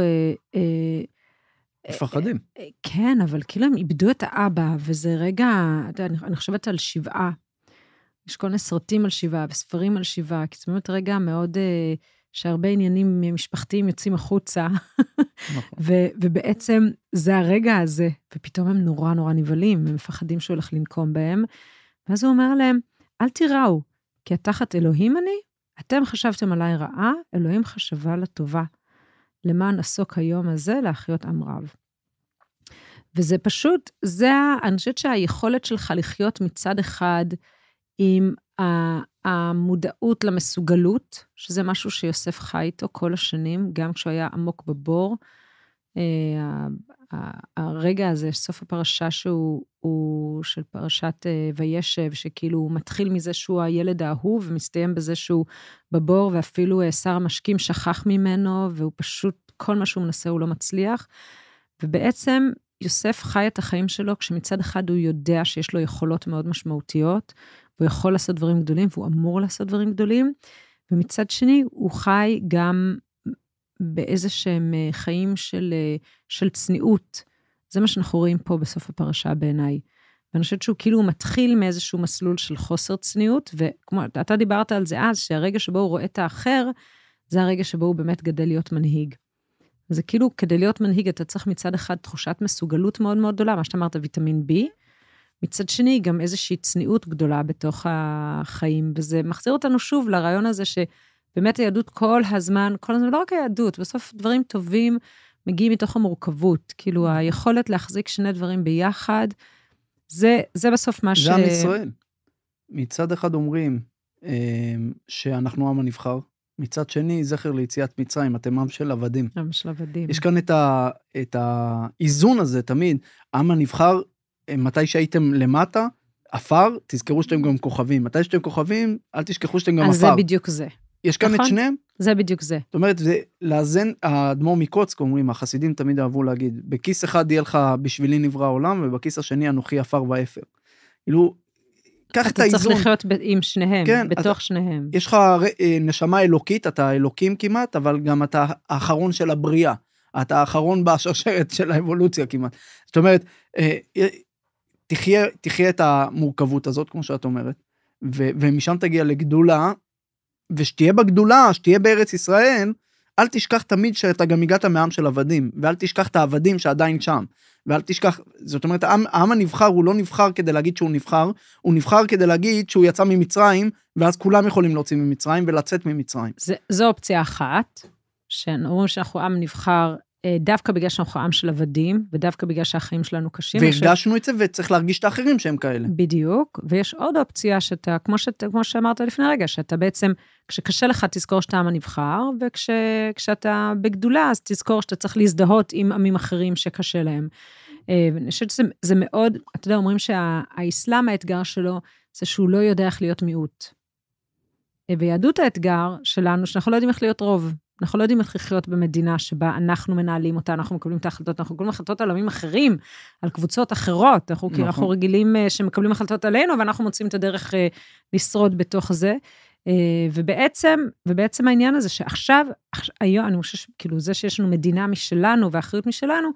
מפחדים. אה, אה, אה, אה, כן, אבל כאילו הם איבדו את האבא, וזה רגע, אתה יודע, אני, אני חושבת על שבעה. יש כל מיני סרטים על שבעה וספרים על שבעה, כי זה באמת רגע מאוד אה, שהרבה עניינים משפחתיים יוצאים החוצה, נכון. ו, ובעצם זה הרגע הזה, ופתאום הם נורא נורא נבהלים, הם מפחדים שהוא הולך לנקום בהם, ואז הוא אומר להם, אל תיראו, כי התחת אלוהים אני? אתם חשבתם עליי רעה, אלוהים חשבה לטובה. למען עסוק היום הזה להחיות עם רב. וזה פשוט, זה, אני חושבת שהיכולת שלך לחיות מצד אחד, עם המודעות למסוגלות, שזה משהו שיוסף חי איתו כל השנים, גם כשהוא היה עמוק בבור. אה, הרגע הזה, סוף הפרשה שהוא של פרשת אה, וישב, שכאילו הוא מתחיל מזה שהוא הילד האהוב, ומסתיים בזה שהוא בבור, ואפילו אה, שר המשקים שכח ממנו, והוא פשוט, כל מה שהוא מנסה הוא לא מצליח. ובעצם יוסף חי את החיים שלו כשמצד אחד הוא יודע שיש לו יכולות מאוד משמעותיות, הוא יכול לעשות דברים גדולים והוא אמור לעשות דברים גדולים, ומצד שני הוא חי גם באיזה שהם אה, חיים של, אה, של צניעות. זה מה שאנחנו רואים פה בסוף הפרשה בעיניי. ואני חושבת שהוא כאילו מתחיל מאיזשהו מסלול של חוסר צניעות, וכמו, אתה דיברת על זה אז, שהרגע שבו הוא רואה את האחר, זה הרגע שבו הוא באמת גדל להיות מנהיג. זה כאילו, כדי להיות מנהיג, אתה צריך מצד אחד תחושת מסוגלות מאוד מאוד גדולה, מה שאתה אמרת, ויטמין B, מצד שני, גם איזושהי צניעות גדולה בתוך החיים, וזה מחזיר אותנו שוב לרעיון הזה שבאמת היהדות כל הזמן, כל הזמן, לא רק היהדות, בסוף דברים טובים מגיעים מתוך המורכבות. כאילו, היכולת להחזיק שני דברים ביחד, זה, זה בסוף מה זה ש... זה עם ישראל. מצד אחד אומרים אה, שאנחנו עם הנבחר, מצד שני, זכר ליציאת מצרים, אתם עם של עבדים. עם של עבדים. יש כאן את, ה, את האיזון הזה תמיד. עם הנבחר, אה, מתי שהייתם למטה, עפר, תזכרו שאתם גם כוכבים. מתי שאתם כוכבים, אל תשכחו שאתם גם עפר. אז אפר. זה בדיוק זה. יש כאן נכון? את שניהם? זה בדיוק זה. זאת אומרת, זה לאזן, האדמו"ר מקוצק, אומרים, החסידים תמיד אהבו להגיד, בכיס אחד יהיה לך בשבילי נברא העולם, ובכיס השני אנוכי עפר ואפר. כאילו, קח את האיזון. אתה צריך לחיות עם שניהם, כן, בתוך אתה, שניהם. יש לך אה, נשמה אלוקית, אתה אלוקים כמעט, אבל גם אתה האחרון של הבריאה. אתה האחרון בשרשרת של האבולוציה כמעט. זאת אומרת, אה, אה, תחיה, תחיה את המורכבות הזאת, כמו שאת אומרת, ו, ומשם תגיע לגדולה, ושתהיה בגדולה, שתהיה בארץ ישראל, אל תשכח תמיד שאתה גם הגעת מעם של עבדים, ואל תשכח את העבדים שעדיין שם. ואל תשכח, זאת אומרת, העם, העם הנבחר הוא לא נבחר כדי להגיד שהוא נבחר, הוא נבחר כדי להגיד שהוא יצא ממצרים, ואז כולם יכולים להוציא ממצרים ולצאת ממצרים. זה, זו אופציה אחת, שאומרים שאנחנו עם נבחר אה, דווקא בגלל שאנחנו עם של עבדים, ודווקא בגלל שהחיים שלנו קשים. והרגשנו ש... את זה, וצריך להרגיש את האחרים שהם כאלה. בדיוק, ויש עוד אופציה שאתה, כמו, שאת, כמו שאמרת לפני רגע, שאתה בעצם, כשקשה לך, תזכור שאתה עם הנבחר, וכשאתה וכש, בגדולה, אז תזכור שאתה צריך להזדהות עם עמים אחרים שקשה להם. אה, אני חושבת שזה מאוד, אתה יודע, אומרים שהאסלאם, האתגר שלו, זה שהוא לא יודע איך להיות מיעוט. ביהדות אה, האתגר שלנו, שאנחנו לא יודעים איך להיות רוב. אנחנו לא יודעים איך לחיות במדינה שבה אנחנו מנהלים אותה, אנחנו מקבלים את ההחלטות, אנחנו מקבלים החלטות על עמים אחרים, על קבוצות אחרות. אנחנו, כאילו, נכון. אנחנו רגילים אה, שמקבלים החלטות עלינו, ואנחנו מוצאים את הדרך אה, לשרוד בתוך זה. אה, ובעצם, ובעצם העניין הזה שעכשיו, היום, אני חושבת כאילו, זה שיש לנו מדינה משלנו ואחריות משלנו,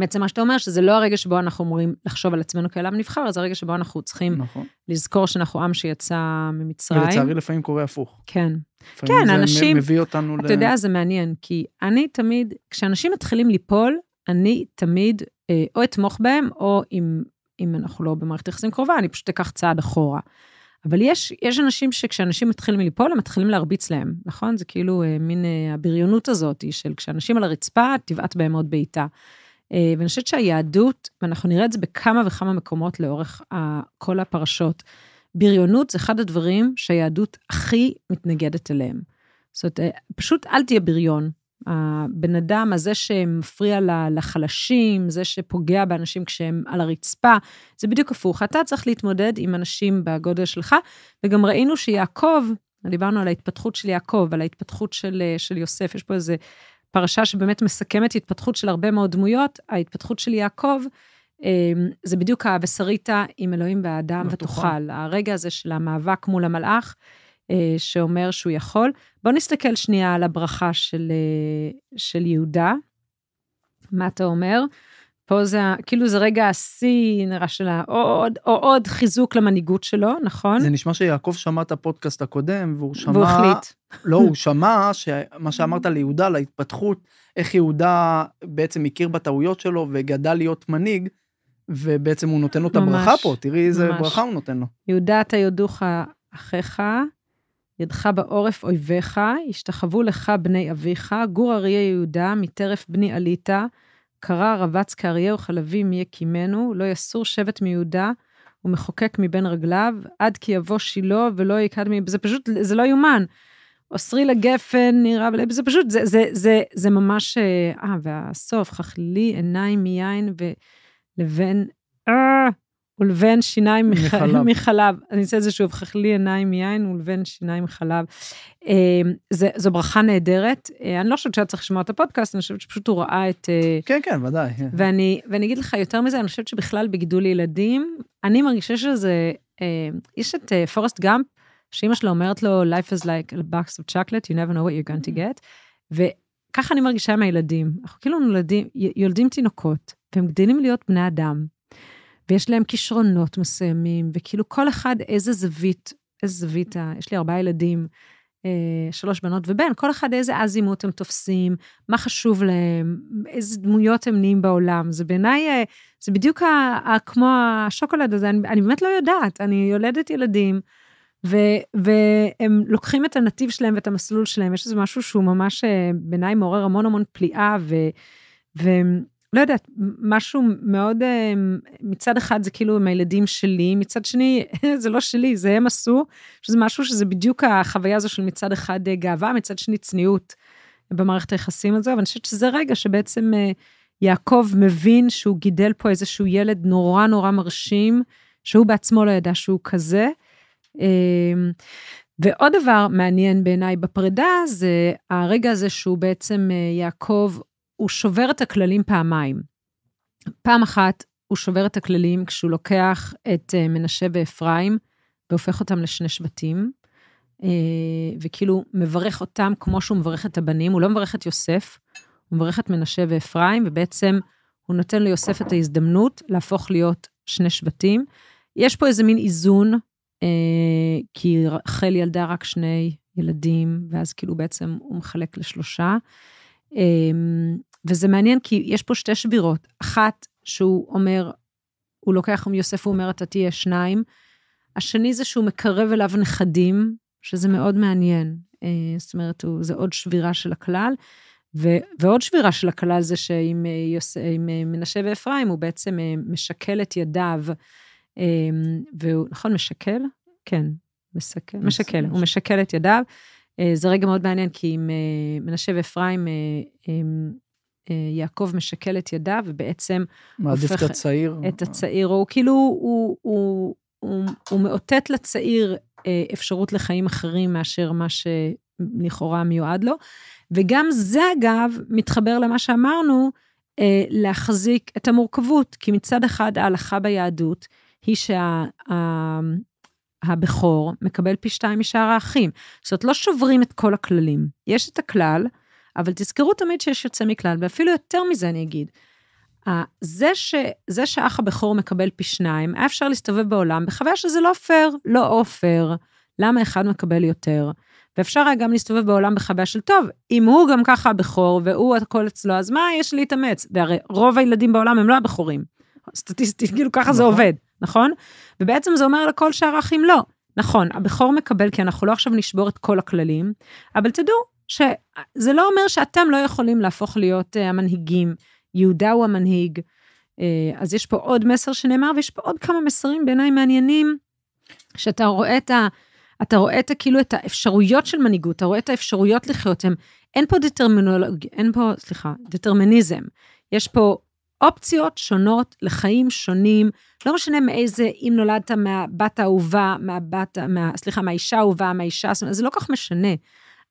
בעצם מה שאתה אומר, שזה לא הרגע שבו אנחנו אמורים לחשוב על עצמנו כאל עם נבחר, זה הרגע שבו אנחנו צריכים נכון. לזכור שאנחנו עם שיצא ממצרים. ולצערי לפעמים קורה הפוך. כן. לפעמים כן, זה אנשים... מביא אותנו אתה ל... אתה יודע, זה מעניין, כי אני תמיד, כשאנשים מתחילים ליפול, אני תמיד אה, או אתמוך בהם, או אם, אם אנחנו לא במערכת יחסים קרובה, אני פשוט אקח צעד אחורה. אבל יש, יש אנשים שכשאנשים מתחילים ליפול, הם מתחילים להרביץ להם, נכון? זה כאילו אה, מין אה, הבריונות הזאת של כשאנשים על הרצפה, תבעט בהם עוד בעיטה. אה, ואני חושבת שהיהדות, ואנחנו נראה את זה בכמה וכמה מקומות לאורך כל הפרשות, בריונות זה אחד הדברים שהיהדות הכי מתנגדת אליהם. זאת אומרת, אה, פשוט אל תהיה בריון. הבן אדם הזה שמפריע לחלשים, זה שפוגע באנשים כשהם על הרצפה, זה בדיוק הפוך. אתה צריך להתמודד עם אנשים בגודל שלך, וגם ראינו שיעקב, דיברנו על ההתפתחות של יעקב, על ההתפתחות של, אה, של יוסף, יש פה איזה פרשה שבאמת מסכמת התפתחות של הרבה מאוד דמויות, ההתפתחות של יעקב, אמ, זה בדיוק ה"ושרית עם אלוהים והאדם ותאכל", הרגע הזה של המאבק מול המלאך, אה, שאומר שהוא יכול. בואו נסתכל שנייה על הברכה של, אה, של יהודה, מה אתה אומר? פה זה, כאילו זה רגע השיא נראה שלה, או עוד, או עוד חיזוק למנהיגות שלו, נכון? זה נשמע שיעקב שמע את הפודקאסט הקודם, והוא שמע... והוא החליט. לא, הוא שמע שמה שאמרת ליהודה, להתפתחות, איך יהודה בעצם הכיר בטעויות שלו וגדל להיות מנהיג, ובעצם הוא נותן לו את הברכה פה, תראי איזה ממש. ברכה הוא נותן לו. יהודה אתה יודוך אחיך, ידך בעורף אויביך, השתחוו לך בני אביך, גור אריה יהודה, מטרף בני עליתה, קרא רבץ כאריהו חלבי מי יקימנו, לא יסור שבט מיהודה ומחוקק מבין רגליו, עד כי יבוא שילה ולא יקד מ... זה פשוט, זה לא יאומן. אוסרי לגפן, נראה, זה פשוט, זה, זה, זה, זה ממש, אה, אה והסוף, חכלי עיניים מיין ולבן, אה, ולבן שיניים מחלב. מחלב. אני אעשה את זה שוב, חכלי עיניים מיין ולבן שיניים מחלב. אה, זה, זו ברכה נהדרת. אה, אני לא חושבת שאת צריך לשמוע את הפודקאסט, אני חושבת שפשוט הוא ראה את... אה, כן, כן, ודאי. כן. ואני, ואני אגיד לך יותר מזה, אני חושבת שבכלל בגידול ילדים, אני מרגישה שזה... יש את פורסט גאמפ, שאימא שלו אומרת לו, Life is like a box of chocolate, you never know what you're going to mm. get. וככה אני מרגישה עם הילדים. אנחנו כאילו נולדים, יולדים תינוקות, והם גדלים להיות בני אדם. ויש להם כישרונות מסוימים, וכאילו כל אחד איזה זווית, איזה זווית, אה, יש לי ארבעה ילדים, אה, שלוש בנות ובן, כל אחד איזה אזימות הם תופסים, מה חשוב להם, איזה דמויות הם נהיים בעולם. זה בעיניי, אה, זה בדיוק ה, ה, כמו השוקולד הזה, אני, אני באמת לא יודעת, אני יולדת ילדים, ו, והם לוקחים את הנתיב שלהם ואת המסלול שלהם, יש איזה משהו שהוא ממש אה, בעיניי מעורר המון המון פליאה, ו... ו לא יודעת, משהו מאוד, אה, מצד אחד זה כאילו עם הילדים שלי, מצד שני זה לא שלי, זה הם עשו, שזה משהו שזה בדיוק החוויה הזו של מצד אחד אה, גאווה, מצד שני צניעות במערכת היחסים הזו, ואני חושבת שזה רגע שבעצם אה, יעקב מבין שהוא גידל פה איזשהו ילד נורא נורא מרשים, שהוא בעצמו לא ידע שהוא כזה. ועוד דבר מעניין בעיניי בפרידה, זה הרגע הזה שהוא בעצם יעקב הוא שובר את הכללים פעמיים. פעם אחת, הוא שובר את הכללים כשהוא לוקח את אה, מנשה ואפרים והופך אותם לשני שבטים, אה, וכאילו מברך אותם כמו שהוא מברך את הבנים, הוא לא מברך את יוסף, הוא מברך את מנשה ואפרים, ובעצם הוא נותן ליוסף את ההזדמנות להפוך להיות שני שבטים. יש פה איזה מין איזון, אה, כי רחל ילדה רק שני ילדים, ואז כאילו בעצם הוא מחלק לשלושה. אמ, וזה מעניין כי יש פה שתי שבירות. אחת, שהוא אומר, הוא לוקח מיוסף, הוא אומר, אתה תהיה שניים. השני זה שהוא מקרב אליו נכדים, שזה מאוד מעניין. אה, זאת אומרת, הוא, זה עוד שבירה של הכלל. ו, ועוד שבירה של הכלל זה שעם אה, יוס, אה, מנשה ואפרים, הוא בעצם משקל את ידיו, אמ, והוא, נכון, משקל? כן, מסכל, משקל, משקל, הוא משקל את ידיו. אה, זה רגע מאוד מעניין, כי אם אה, מנשה ואפרים, אה, יעקב משקל את ידיו, ובעצם... מעדיף את הצעיר. את הצעיר, או כאילו, הוא, הוא, הוא, הוא מאותת לצעיר אפשרות לחיים אחרים מאשר מה שלכאורה מיועד לו. וגם זה, אגב, מתחבר למה שאמרנו, להחזיק את המורכבות, כי מצד אחד ההלכה ביהדות היא שה... הבכור מקבל פי שתיים משאר האחים. זאת אומרת, לא שוברים את כל הכללים. יש את הכלל, אבל תזכרו תמיד שיש יוצא מכלל, ואפילו יותר מזה אני אגיד. זה, ש, זה שאח הבכור מקבל פי שניים, היה אפשר להסתובב בעולם בחוויה שזה לא פייר, לא או למה אחד מקבל יותר? ואפשר היה גם להסתובב בעולם בחוויה של טוב, אם הוא גם ככה הבכור והוא הכל אצלו, אז מה יש להתאמץ? והרי רוב הילדים בעולם הם לא הבכורים. סטטיסטית, כאילו ככה זה נכון. עובד. נכון? ובעצם זה אומר לכל שאר האחים לא. נכון, הבכור מקבל, כי אנחנו לא עכשיו נשבור את כל הכללים, אבל תדעו שזה לא אומר שאתם לא יכולים להפוך להיות uh, המנהיגים. יהודה הוא המנהיג. Uh, אז יש פה עוד מסר שנאמר, ויש פה עוד כמה מסרים בעיניי מעניינים, שאתה רואה את ה... אתה רואה את, כאילו את האפשרויות של מנהיגות, אתה רואה את האפשרויות לחיות, הם, אין פה דטרמינולוגיה, אין פה, סליחה, דטרמיניזם. יש פה אופציות שונות לחיים שונים, לא משנה מאיזה, אם נולדת מהבת האהובה, מהבת, מה, סליחה, מהאישה האהובה, מהאישה, זאת אומרת, זה לא כל כך משנה.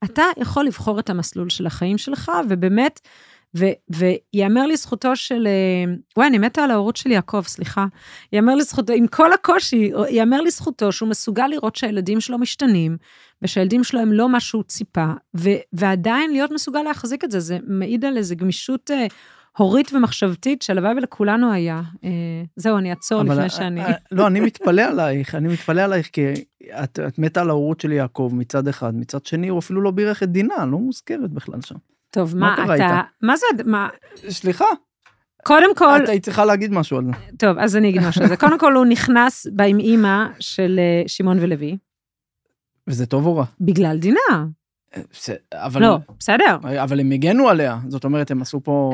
אתה יכול לבחור את המסלול של החיים שלך, ובאמת, וייאמר לזכותו של, אה, וואי, אני מתה על ההורות של יעקב, סליחה. ייאמר לזכותו, עם כל הקושי, ייאמר לזכותו שהוא מסוגל לראות שהילדים שלו משתנים, ושהילדים שלו הם לא מה שהוא ציפה, ו, ועדיין להיות מסוגל להחזיק את זה, זה מעיד על איזה גמישות אה, הורית ומחשבתית, שהלוואי ולכולנו היה. אה, זהו, אני אעצור לפני אה, שאני... אה, לא, אני מתפלא עלייך, אני מתפלא עלייך, כי את, את מתה על ההורות של יעקב מצד אחד, מצד שני, הוא אפילו לא בירך את דינה, לא מוזכרת בכלל שם. טוב, מה, מה אתה... מה זה... מה... סליחה. קודם כל... את היית צריכה להגיד משהו על זה. טוב, אז אני אגיד משהו על זה. קודם כל, הוא נכנס בה עם אימא של אה, שמעון ולוי. וזה טוב או רע? בגלל דינה. אבל... לא, בסדר. אבל הם הגנו עליה, זאת אומרת, הם עשו פה...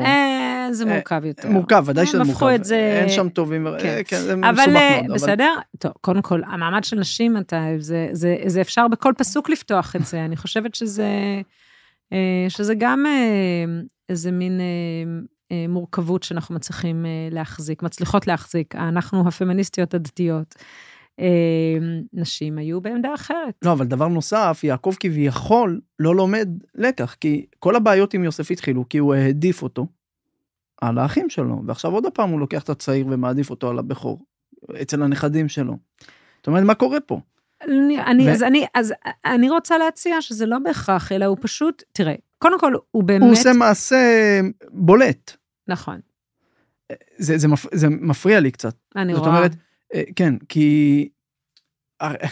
זה אה, מורכב יותר. מורכב, ודאי שזה מורכב. הם הפכו את זה... אין שם טובים, אה, כן, כן זה מסובך אה, מאוד. בסדר, טוב, קודם כל, המעמד של נשים, אתה, זה, זה, זה אפשר בכל פסוק לפתוח את זה. אני חושבת שזה, שזה גם איזה מין מורכבות שאנחנו מצליחים להחזיק, מצליחות להחזיק. אנחנו הפמיניסטיות הדתיות. נשים היו בעמדה אחרת. לא, אבל דבר נוסף, יעקב כביכול לא לומד לקח, כי כל הבעיות עם יוסף התחילו כי הוא העדיף אותו, על האחים שלו, ועכשיו עוד פעם הוא לוקח את הצעיר ומעדיף אותו על הבכור, אצל הנכדים שלו. זאת אומרת, מה קורה פה? אני, ו... אז, אני, אז אני רוצה להציע שזה לא בהכרח, אלא הוא פשוט, תראה, קודם כל, הוא באמת... הוא עושה מעשה בולט. נכון. זה, זה, מפ... זה מפריע לי קצת. אני זאת רואה. זאת אומרת, אה, כן, כי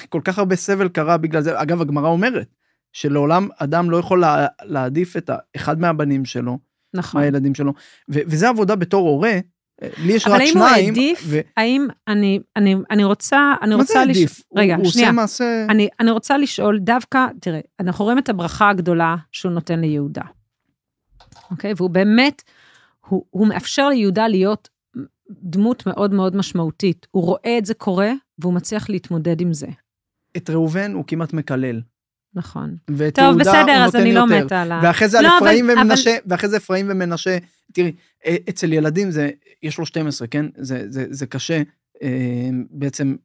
כל כך הרבה סבל קרה בגלל זה. אגב, הגמרא אומרת שלעולם אדם לא יכול לה... להעדיף את אחד מהבנים שלו נכון. מהילדים שלו. ו- וזה עבודה בתור הורה, אה, לי יש רק שניים. אבל האם הוא העדיף, ו... האם אני, אני, אני רוצה, אני רוצה... לשאול, מה זה העדיף? לש... רגע, הוא שנייה. הוא עושה מעשה... אני, אני רוצה לשאול דווקא, תראה, אנחנו רואים את הברכה הגדולה שהוא נותן ליהודה. אוקיי? והוא באמת, הוא, הוא מאפשר ליהודה להיות דמות מאוד מאוד משמעותית. הוא רואה את זה קורה, והוא מצליח להתמודד עם זה. את ראובן הוא כמעט מקלל. נכון. טוב, בסדר, אז אני לא מתה על ה... ואחרי זה על לא, אפרים ומנשה, ואחרי זה אפרים ומנשה, תראי, אה, אצל ילדים זה, יש לו 12, כן? זה, קשה אה, בעצם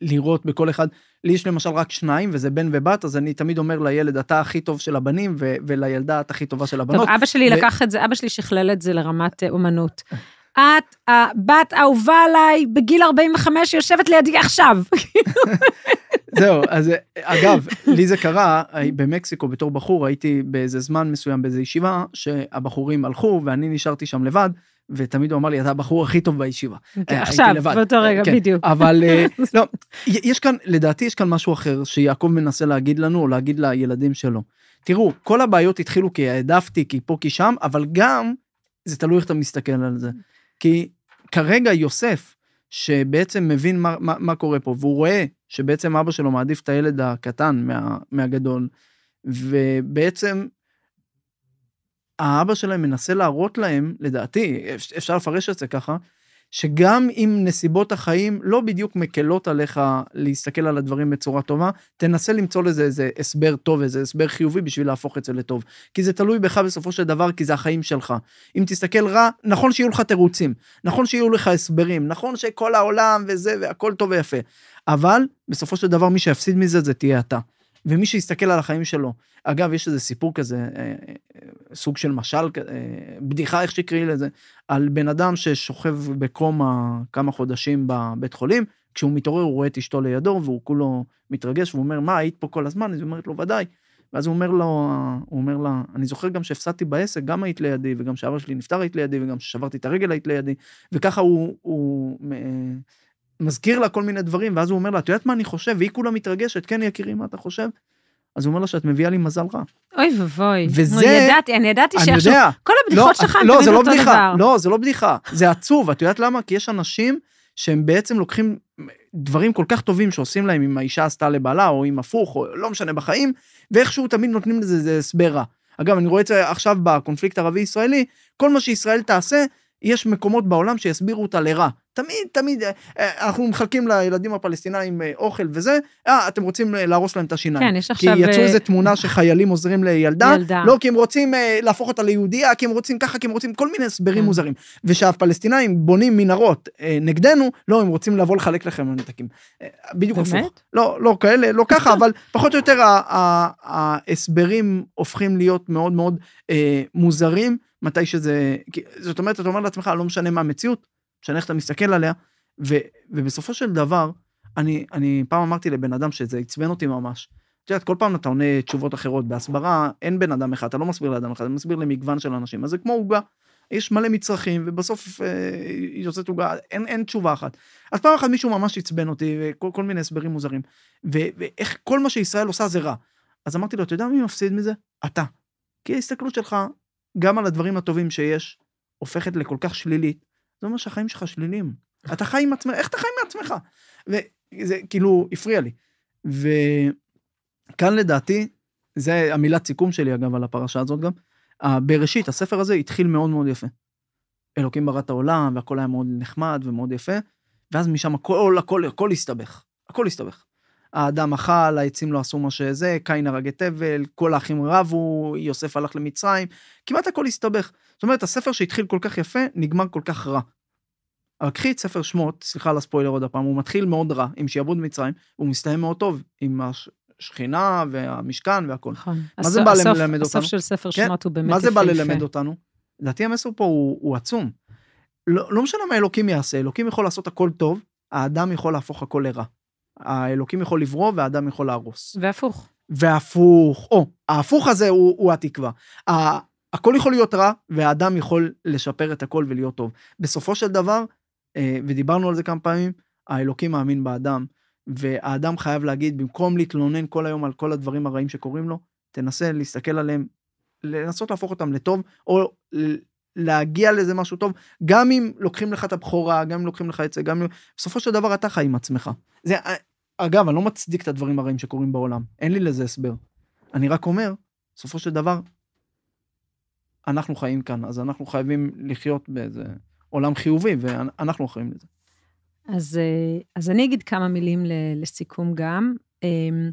לראות בכל אחד. לי יש למשל רק שניים, וזה בן ובת, אז אני תמיד אומר לילד, אתה הכי טוב של הבנים, ולילדה את הכי טובה של הבנות. טוב, אבא שלי לקח את זה, אבא שלי שכלל את זה לרמת אה, אומנות. את הבת האהובה עליי בגיל 45, יושבת לידי עכשיו. זהו, אז אגב, לי זה קרה במקסיקו בתור בחור, הייתי באיזה זמן מסוים באיזה ישיבה, שהבחורים הלכו ואני נשארתי שם לבד, ותמיד הוא אמר לי, אתה הבחור הכי טוב בישיבה. כן, אה, עכשיו, באותו רגע, כן, בדיוק. אבל אה, לא, יש כאן, לדעתי יש כאן משהו אחר שיעקב מנסה להגיד לנו, או להגיד לילדים שלו. תראו, כל הבעיות התחילו כי העדפתי, כי פה, כי שם, אבל גם, זה תלוי איך אתה מסתכל על זה. כי כרגע יוסף, שבעצם מבין מה, מה, מה קורה פה, והוא רואה שבעצם אבא שלו מעדיף את הילד הקטן מה, מהגדול, ובעצם האבא שלהם מנסה להראות להם, לדעתי, אפשר לפרש את זה ככה, שגם אם נסיבות החיים לא בדיוק מקלות עליך להסתכל על הדברים בצורה טובה, תנסה למצוא לזה איזה הסבר טוב, איזה הסבר חיובי בשביל להפוך את זה לטוב. כי זה תלוי בך בסופו של דבר, כי זה החיים שלך. אם תסתכל רע, נכון שיהיו לך תירוצים, נכון שיהיו לך הסברים, נכון שכל העולם וזה והכל טוב ויפה, אבל בסופו של דבר מי שיפסיד מזה זה תהיה אתה. ומי שיסתכל על החיים שלו, אגב, יש איזה סיפור כזה, אה, אה, סוג של משל, אה, בדיחה, איך שקראי לזה, על בן אדם ששוכב בקומה כמה חודשים בבית חולים, כשהוא מתעורר הוא רואה את אשתו לידו, והוא כולו מתרגש, והוא אומר, מה, היית פה כל הזמן? אז היא אומרת לו, ודאי. ואז הוא אומר לו, הוא אומר לה, אני זוכר גם שהפסדתי בעסק, גם היית לידי, וגם שאבא שלי נפטר היית לידי, וגם ששברתי את הרגל היית לידי, וככה הוא, הוא מזכיר לה כל מיני דברים, ואז הוא אומר לה, את יודעת מה אני חושב? והיא כולה מתרגשת, כן, יקירי, מה אתה חושב? אז הוא אומר לה שאת מביאה לי מזל רע. אוי ואבוי. וזה... אני ידעתי, אני ידעתי שעכשיו... יודע. כל הבדיחות לא, שלך הן לא, תמיד לא אותו בדיחה, דבר. לא, זה לא בדיחה. זה עצוב, את יודעת למה? כי יש אנשים שהם בעצם לוקחים דברים כל כך טובים שעושים להם, אם האישה עשתה לבעלה, או אם הפוך, או לא משנה בחיים, ואיכשהו תמיד נותנים לזה הסבר רע. אגב, אני רואה את זה עכשיו בקונפליקט ערבי-ישראלי, כל מה שישראל תעשה, יש מקומות בעולם שיסבירו אותה לרע. תמיד, תמיד, אה, אה, אנחנו מחלקים לילדים הפלסטינאים אה, אוכל וזה, אה, אתם רוצים להרוס להם את השיניים. כן, יש עכשיו... כי יצאו איזו תמונה שחיילים עוזרים לילדה, ילדה. לא כי הם רוצים להפוך אותה ליהודייה, כי הם רוצים ככה, כי הם רוצים כל מיני הסברים כן. מוזרים. ושהפלסטינאים בונים מנהרות נגדנו, לא, הם רוצים לבוא לחלק לכם מנתקים. בדיוק הפוך. באמת? לא, לא כאלה, לא ככה, אבל פחות או יותר ההסברים הופכים להיות מאוד מאוד מוזרים. מתי שזה, זאת אומרת, אתה אומר לעצמך, לא משנה מה המציאות, משנה איך אתה מסתכל עליה, ו, ובסופו של דבר, אני, אני פעם אמרתי לבן אדם שזה עצבן אותי ממש. את יודעת, כל פעם אתה עונה תשובות אחרות. בהסברה אין בן אדם אחד, אתה לא מסביר לאדם אחד, אתה מסביר למגוון של אנשים. אז זה כמו עוגה, יש מלא מצרכים, ובסוף אה, יוצאת עוגה, אין, אין תשובה אחת. אז פעם אחת מישהו ממש עצבן אותי, וכל כל מיני הסברים מוזרים. ו, ואיך כל מה שישראל עושה זה רע. אז אמרתי לו, אתה יודע מי מפסיד מזה? אתה. כי ההסתכלות שלך גם על הדברים הטובים שיש, הופכת לכל כך שלילית, זה אומר שהחיים שלך שליליים. אתה חי עם עצמך, איך אתה חי עם עצמך? וזה כאילו הפריע לי. וכאן לדעתי, זה המילת סיכום שלי אגב על הפרשה הזאת גם, בראשית, הספר הזה התחיל מאוד מאוד יפה. אלוקים ברא את העולם, והכל היה מאוד נחמד ומאוד יפה, ואז משם הכל, הכל, הכל הסתבך. הכל הסתבך. האדם אכל, העצים לא עשו מה שזה, קין הרג את הבל, כל האחים רבו, יוסף הלך למצרים, כמעט הכל הסתבך. זאת אומרת, הספר שהתחיל כל כך יפה, נגמר כל כך רע. אבל קחי את ספר שמות, סליחה על הספוילר עוד הפעם, הוא מתחיל מאוד רע עם שיעבוד מצרים, הוא מסתיים מאוד טוב עם השכינה והמשכן והכל. נכון. מה זה בא ללמד אותנו? הסוף של ספר כן. שמות הוא באמת יפה. מה זה בא ללמד אותנו? לדעתי המסר פה הוא עצום. לא-, לא משנה מה אלוקים יעשה, אלוקים יכול לעשות הכל טוב, האדם יכול להפוך הכל לרע. האלוקים יכול לברוא והאדם יכול להרוס. והפוך. והפוך, או, ההפוך הזה הוא, הוא התקווה. ה, הכל יכול להיות רע, והאדם יכול לשפר את הכל ולהיות טוב. בסופו של דבר, אה, ודיברנו על זה כמה פעמים, האלוקים מאמין באדם, והאדם חייב להגיד, במקום להתלונן כל היום על כל הדברים הרעים שקורים לו, תנסה להסתכל עליהם, לנסות להפוך אותם לטוב, או להגיע לזה משהו טוב, גם אם לוקחים לך את הבכורה, גם אם לוקחים לך את זה, גם אם... בסופו של דבר אתה חי עם עצמך. זה, אה, אגב, אני לא מצדיק את הדברים הרעים שקורים בעולם, אין לי לזה הסבר. אני רק אומר, בסופו של דבר, אנחנו חיים כאן, אז אנחנו חייבים לחיות באיזה עולם חיובי, ואנחנו אחראים לזה. אז, אה, אז אני אגיד כמה מילים לסיכום גם. אמ,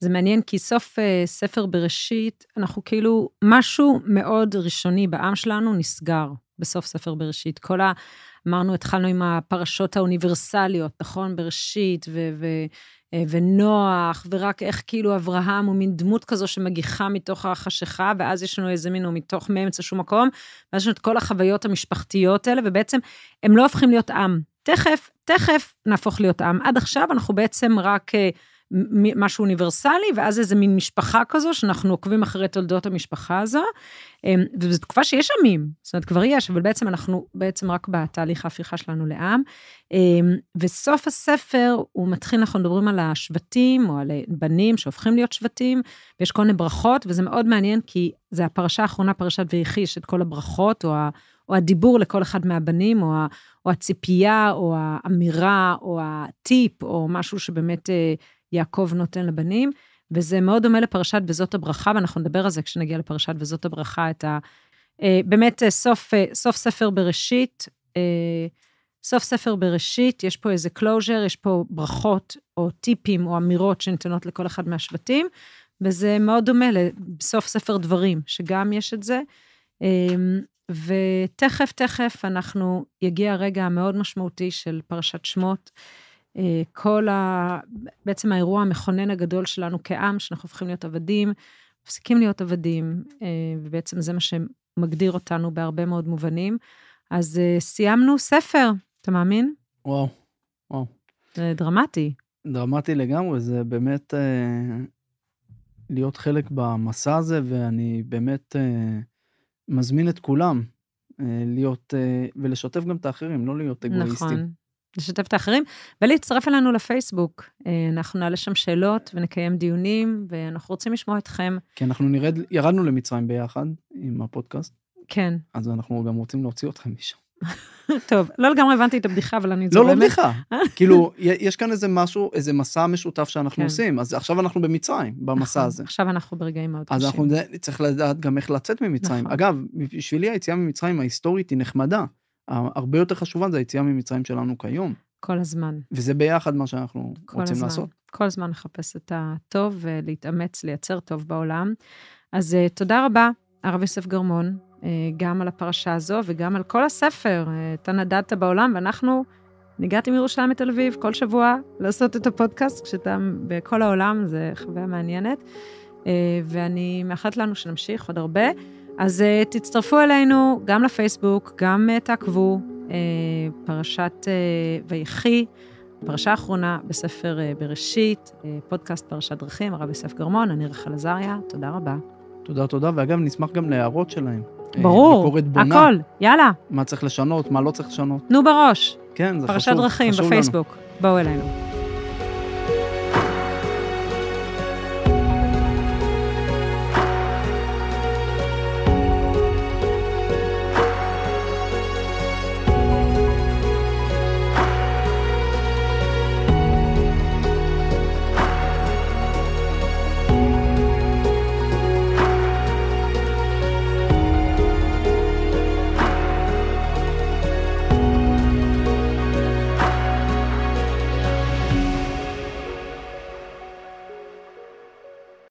זה מעניין כי סוף אה, ספר בראשית, אנחנו כאילו, משהו מאוד ראשוני בעם שלנו נסגר בסוף ספר בראשית. כל אמרנו, התחלנו עם הפרשות האוניברסליות, נכון? בראשית ו- ו- אה, ונוח, ורק איך כאילו אברהם הוא מין דמות כזו שמגיחה מתוך החשיכה, ואז יש לנו איזה מין, הוא מתוך מאמצע שום מקום, ואז יש לנו את כל החוויות המשפחתיות האלה, ובעצם הם לא הופכים להיות עם. תכף, תכף נהפוך להיות עם. עד עכשיו אנחנו בעצם רק... אה, משהו אוניברסלי, ואז איזה מין משפחה כזו, שאנחנו עוקבים אחרי תולדות המשפחה הזו. אמ, וזו תקופה שיש עמים, זאת אומרת, כבר יש, אבל בעצם אנחנו, בעצם רק בתהליך ההפיכה שלנו לעם. אמ, וסוף הספר, הוא מתחיל, אנחנו מדברים על השבטים, או על בנים שהופכים להיות שבטים, ויש כל מיני ברכות, וזה מאוד מעניין, כי זה הפרשה האחרונה, פרשת ויחי, יש את כל הברכות, או, ה, או הדיבור לכל אחד מהבנים, או, ה, או הציפייה, או האמירה, או הטיפ, או משהו שבאמת... אה, יעקב נותן לבנים, וזה מאוד דומה לפרשת וזאת הברכה, ואנחנו נדבר על זה כשנגיע לפרשת וזאת הברכה, את ה... אה, באמת, אה, סוף, אה, סוף ספר בראשית, סוף ספר בראשית, יש פה איזה קלוז'ר, יש פה ברכות או טיפים או אמירות שניתנות לכל אחד מהשבטים, וזה מאוד דומה לסוף ספר דברים, שגם יש את זה. ותכף, תכף אנחנו, יגיע הרגע המאוד משמעותי של פרשת שמות. אה, כל ה... בעצם האירוע המכונן הגדול שלנו כעם, שאנחנו הופכים להיות עבדים, מפסיקים להיות עבדים, אה, ובעצם זה מה שמגדיר אותנו בהרבה מאוד מובנים. אז אה, סיימנו ספר, אתה מאמין? וואו, וואו. זה דרמטי. דרמטי לגמרי, זה באמת אה, להיות חלק במסע הזה, ואני באמת אה, מזמין את כולם אה, להיות, אה, ולשתף גם את האחרים, לא להיות נכון. אגואיסטים. נכון. לשתף את האחרים, ולהצטרף אלינו לפייסבוק. אה, אנחנו נעלה שם שאלות ונקיים דיונים, ואנחנו רוצים לשמוע אתכם. כי אנחנו נרד, ירדנו למצרים ביחד עם הפודקאסט. כן. אז אנחנו גם רוצים להוציא אתכם משם. טוב, לא לגמרי הבנתי את הבדיחה, אבל אני... לא, לא בדיחה. כאילו, יש כאן איזה משהו, איזה מסע משותף שאנחנו כן. עושים. אז עכשיו אנחנו במצרים, במסע נכון, הזה. עכשיו אנחנו ברגעים מאוד קשים. אז אנחנו צריך לדעת גם איך לצאת ממצרים. נכון. אגב, בשבילי היציאה ממצרים ההיסטורית היא נחמדה. הרבה יותר חשובה זה היציאה ממצרים שלנו כיום. כל הזמן. וזה ביחד מה שאנחנו רוצים הזמן. לעשות. כל הזמן לחפש את הטוב ולהתאמץ לייצר טוב בעולם. אז אה, תודה רבה, הרב יוסף גרמון, אה, גם על הפרשה הזו וגם על כל הספר, אה, אתה נדדת בעולם, ואנחנו ניגעתי מירושלים לתל אביב כל שבוע לעשות את הפודקאסט, כשאתה בכל העולם, זה חוויה מעניינת. ואני מאחלת לנו שנמשיך עוד הרבה. אז אה, תצטרפו אלינו גם לפייסבוק, גם אה, תעקבו, אה, פרשת ויחי, פרשה אחרונה בספר בראשית, פודקאסט פרשת דרכים, הרב יוסף גרמון, אני רחל עזריה, תודה רבה. תודה, תודה, ואגב, נשמח גם להערות שלהם. ברור, ביקורת בונה, הכל, יאללה. מה צריך לשנות, מה לא צריך לשנות. תנו בראש. כן, זה פרשת חשוב, פרשת דרכים חשוב בפייסבוק, לנו. בואו אלינו.